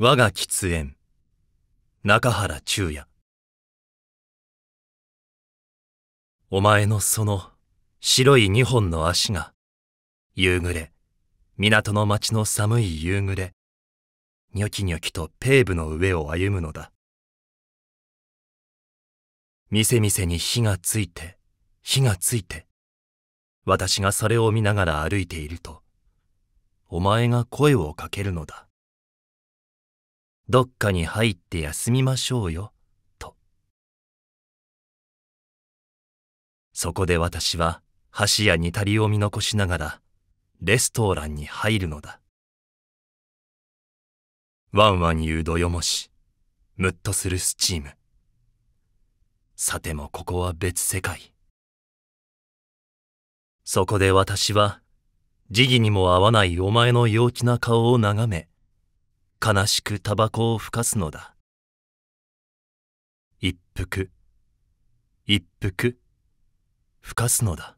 我が喫煙中原中也お前のその白い二本の足が夕暮れ港の町の寒い夕暮れニョキニョキとペーブの上を歩むのだ店々に火がついて火がついて私がそれを見ながら歩いているとお前が声をかけるのだどっかに入って休みましょうよ、と。そこで私は箸や煮たりを見残しながら、レストランに入るのだ。ワンワン言うどよもし、ムッとするスチーム。さてもここは別世界。そこで私は、時期にも合わないお前の陽気な顔を眺め、悲しくタバコをふかすのだ一服一服ふかすのだ